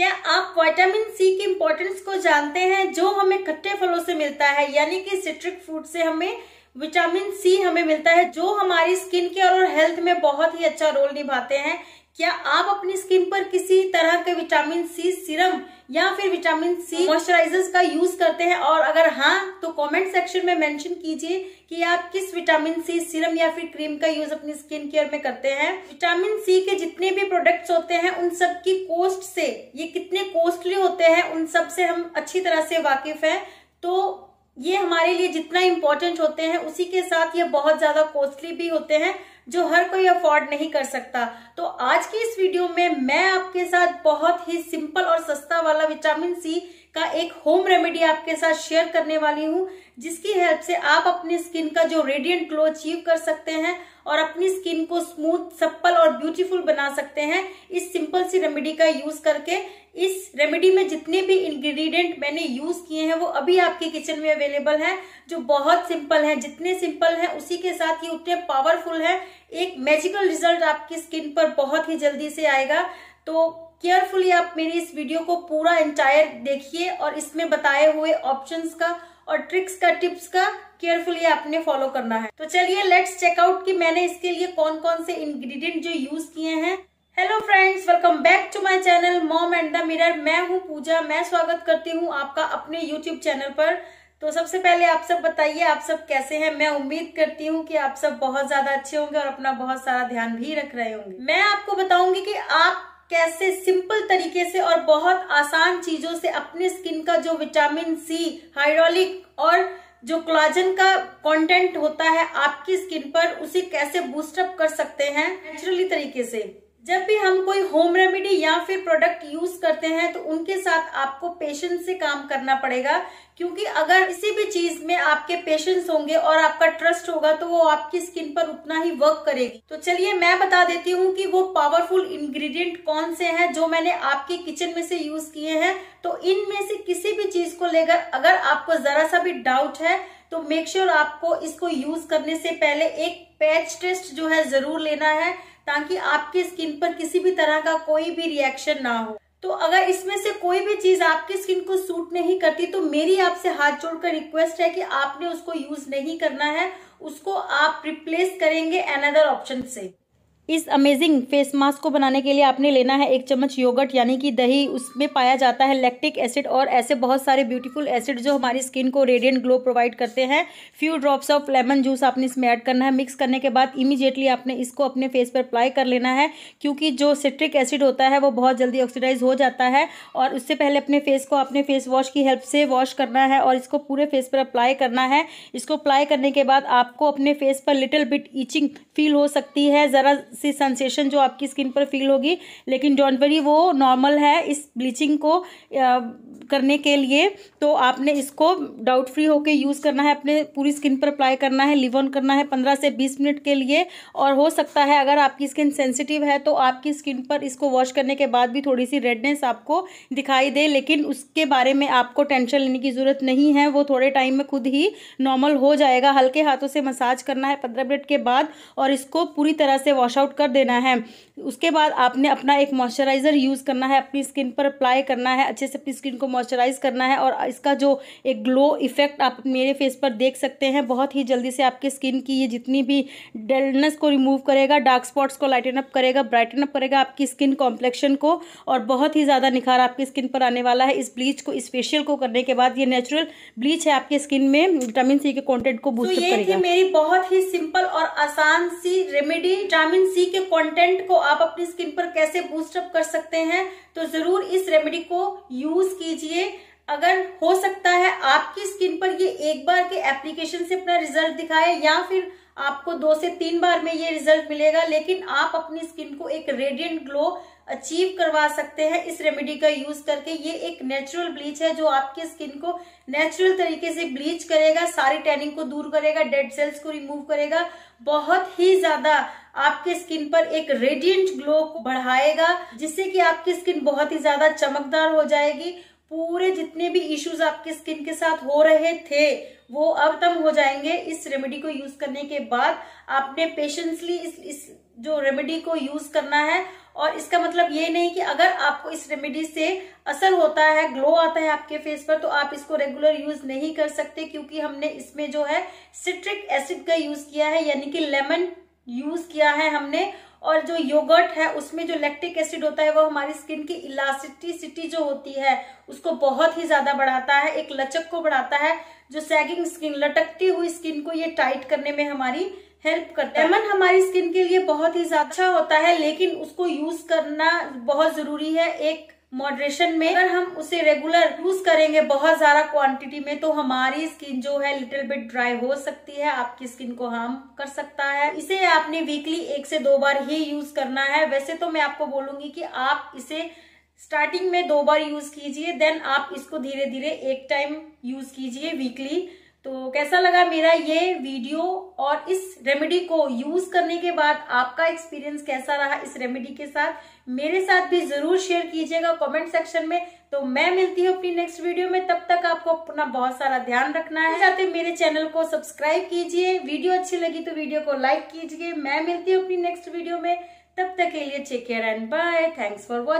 क्या आप vitamin C के इम्पोर्टेंस को जानते हैं जो हमें खट्टे फलों से मिलता है यानी कि सिट्रिक फूड से हमें विटामिन सी हमें मिलता है जो हमारी स्किन के और हेल्थ में बहुत ही अच्छा रोल निभाते हैं क्या आप अपनी स्किन पर किसी तरह के विटामिन सी सीरम या फिर विटामिन सी मॉइस्चराइजर्स का यूज करते हैं और अगर हाँ तो कमेंट सेक्शन में मेंशन कीजिए कि आप किस विटामिन सी सीरम या फिर क्रीम का यूज अपनी स्किन केयर में करते हैं विटामिन सी के जितने भी प्रोडक्ट्स होते हैं उन सब की कोस्ट से ये कितने कॉस्टली होते हैं उन सब से हम अच्छी तरह से वाकिफ है तो ये हमारे लिए जितना इम्पोर्टेंट होते हैं उसी के साथ ये बहुत ज्यादा कॉस्टली भी होते हैं जो हर कोई अफोर्ड नहीं कर सकता तो आज की इस वीडियो में मैं आपके साथ बहुत ही सिंपल और सस्ता वाला विटामिन सी का एक होम रेमेडी आपके साथ शेयर करने वाली हूँ जिसकी हेल्प से आप अपने स्किन का जो रेडियंट ग्लो अचीव कर सकते हैं और अपनी स्किन को स्मूथ सप्पल और ब्यूटीफुल बना सकते हैं इस सिंपल सी रेमेडी का यूज करके इस रेमेडी में जितने भी इंग्रेडिएंट मैंने यूज किए हैं वो अभी आपके किचन में अवेलेबल है जो बहुत सिंपल है जितने सिंपल है उसी के साथ ये उतने पावरफुल है एक मैजिकल रिजल्ट आपकी स्किन पर बहुत ही जल्दी से आएगा तो केयरफुली आप मेरी इस वीडियो को पूरा एंटायर देखिए और इसमें बताए हुए ऑप्शंस का और ट्रिक्स का टिप्स का केयरफुली आपने फॉलो करना है तो चलिए लेट्स चेकआउट कि मैंने इसके लिए कौन कौन से इंग्रेडिएंट जो यूज किए हैं hello friends welcome back to my channel mom and the mirror मैं हूं पूजा मैं स्वागत करती हूं आपका अपने यूट्यूब चैनल पर तो सबसे पहले आप सब बताइए आप सब कैसे हैं मैं उम्मीद करती हूँ कि आप सब बहुत ज्यादा अच्छे होंगे और अपना बहुत सारा ध्यान भी रख रहे होंगे मैं आपको बताऊंगी कि आप कैसे सिंपल तरीके से और बहुत आसान चीजों से अपने स्किन का जो विटामिन सी हाइड्रोलिक और जो क्लाजन का कंटेंट होता है आपकी स्किन पर उसे कैसे बूस्टअप कर सकते हैं नेचुरली तरीके से जब भी हम कोई होम रेमेडी या फिर प्रोडक्ट यूज करते हैं तो उनके साथ आपको पेशेंस से काम करना पड़ेगा क्योंकि अगर किसी भी चीज में आपके पेशेंस होंगे और आपका ट्रस्ट होगा तो वो आपकी स्किन पर उतना ही वर्क करेगी तो चलिए मैं बता देती हूँ कि वो पावरफुल इंग्रेडिएंट कौन से हैं जो मैंने आपके किचन में से यूज किए हैं तो इनमें से किसी भी चीज को लेकर अगर आपको जरा सा भी डाउट है तो मेक श्योर sure आपको इसको यूज करने से पहले एक पैच टेस्ट जो है जरूर लेना है ताकि आपके स्किन पर किसी भी तरह का कोई भी रिएक्शन ना हो तो अगर इसमें से कोई भी चीज आपकी स्किन को सूट नहीं करती तो मेरी आपसे हाथ जोड़कर रिक्वेस्ट है कि आपने उसको यूज नहीं करना है उसको आप रिप्लेस करेंगे अनदर ऑप्शन से इस अमेजिंग फेस मास्क को बनाने के लिए आपने लेना है एक चम्मच योगर्ट यानी कि दही उसमें पाया जाता है लैक्टिक एसिड और ऐसे बहुत सारे ब्यूटीफुल एसिड जो हमारी स्किन को रेडियंट ग्लो प्रोवाइड करते हैं few drops of lemon juice आपने इसमें ऐड करना है मिक्स करने के बाद इमीजिएटली आपने इसको अपने फेस पर अप्लाई कर लेना है क्योंकि जो सिट्रिक एसिड होता है वो बहुत जल्दी ऑक्सीडाइज हो जाता है और उससे पहले अपने फेस को अपने फेस वॉश की हेल्प से वॉश करना है और इसको पूरे फेस पर अप्लाई करना है इसको अप्लाई करने के बाद आपको अपने फेस पर लिटिल बिट ईचिंग फील हो सकती है ज़रा से सेंसेशन जो आपकी स्किन पर फील होगी लेकिन डोंट वरी वो नॉर्मल है इस ब्लीचिंग को करने के लिए तो आपने इसको डाउट फ्री होकर यूज़ करना है अपने पूरी स्किन पर अप्लाई करना है लिव ऑन करना है पंद्रह से बीस मिनट के लिए और हो सकता है अगर आपकी स्किन सेंसिटिव है तो आपकी स्किन पर इसको वॉश करने के बाद भी थोड़ी सी रेडनेस आपको दिखाई दे लेकिन उसके बारे में आपको टेंशन लेने की ज़रूरत नहीं है वो थोड़े टाइम में खुद ही नॉर्मल हो जाएगा हल्के हाथों से मसाज करना है पंद्रह मिनट के बाद और इसको पूरी तरह से वॉश आउट आउट कर देना है उसके बाद आपने अपना एक मॉइस्चराइज़र यूज़ करना है अपनी स्किन पर अप्लाई करना है अच्छे से अपनी स्किन को मॉइस्चराइज़ करना है और इसका जो एक ग्लो इफेक्ट आप मेरे फेस पर देख सकते हैं बहुत ही जल्दी से आपके स्किन की ये जितनी भी डलनेस को रिमूव करेगा डार्क स्पॉट्स को लाइटन अप करेगा ब्राइटन अप करेगा आपकी स्किन कॉम्प्लेक्शन को और बहुत ही ज़्यादा निखार आपकी स्किन पर आने वाला है इस ब्लीच को इस फेशियल को करने के बाद ये नेचुरल ब्लीच है आपके स्किन में विटामिन सी के कॉन्टेंट को बूस्ट तो ये थी मेरी बहुत ही सिंपल और आसान सी रेमेडी विटामिन सी के कंटेंट को आप अपनी स्किन पर कैसे बूस्टअप कर सकते हैं तो जरूर इस रेमेडी को यूज कीजिए अगर हो सकता है आपकी स्किन पर ये एक बार के एप्लीकेशन से अपना रिजल्ट दिखाए या फिर आपको दो से तीन बार में ये रिजल्ट मिलेगा लेकिन आप अपनी स्किन को एक रेडियंट ग्लो अचीव करवा सकते हैं इस रेमेडी का यूज करके ये एक नेचुरल ब्लीच है जो आपकी स्किन को नेचुरल तरीके से ब्लीच करेगा सारी टैनिंग को दूर करेगा डेड सेल्स को रिमूव करेगा बहुत ही ज्यादा आपके स्किन पर एक रेडियंट ग्लो बढ़ाएगा जिससे कि आपकी स्किन बहुत ही ज्यादा चमकदार हो जाएगी पूरे जितने भी इश्यूज आपके स्किन के साथ हो रहे थे वो अब तम हो जाएंगे इस रेमेडी को यूज करने के बाद आपने पेशेंसली इस, इस जो रेमेडी को यूज करना है और इसका मतलब ये नहीं कि अगर आपको इस रेमेडी से असर होता है ग्लो आता है आपके फेस पर तो आप इसको रेगुलर यूज नहीं कर सकते क्योंकि हमने इसमें जो है सिट्रिक एसिड का यूज किया है यानी कि लेमन यूज किया है हमने और जो योगर्ट है उसमें जो लैक्टिक एसिड होता है वो हमारी स्किन की इलास्टिसिटी जो होती है उसको बहुत ही ज्यादा बढ़ाता है एक लचक को बढ़ाता है जो सैगिंग स्किन लटकती हुई स्किन को ये टाइट करने में हमारी हेल्प करता है लेमन हमारी स्किन के लिए बहुत ही अच्छा होता है लेकिन उसको यूज करना बहुत जरूरी है एक मॉडरेशन में अगर हम उसे रेगुलर यूज करेंगे बहुत ज्यादा क्वांटिटी में तो हमारी स्किन जो है लिटिल बिट ड्राई हो सकती है आपकी स्किन को हार्म कर सकता है इसे आपने वीकली एक से दो बार ही यूज करना है वैसे तो मैं आपको बोलूंगी कि आप इसे स्टार्टिंग में दो बार यूज कीजिए देन आप इसको धीरे धीरे एक टाइम यूज कीजिए वीकली तो कैसा लगा मेरा ये वीडियो और इस रेमेडी को यूज करने के बाद आपका एक्सपीरियंस कैसा रहा इस रेमेडी के साथ मेरे साथ भी जरूर शेयर कीजिएगा कमेंट सेक्शन में तो मैं मिलती हूँ अपनी नेक्स्ट वीडियो में तब तक आपको अपना बहुत सारा ध्यान रखना है चाहते मेरे चैनल को सब्सक्राइब कीजिए वीडियो अच्छी लगी तो वीडियो को लाइक कीजिए मैं मिलती हूँ अपनी नेक्स्ट वीडियो में तब तक के लिए take care and bye thanks for watching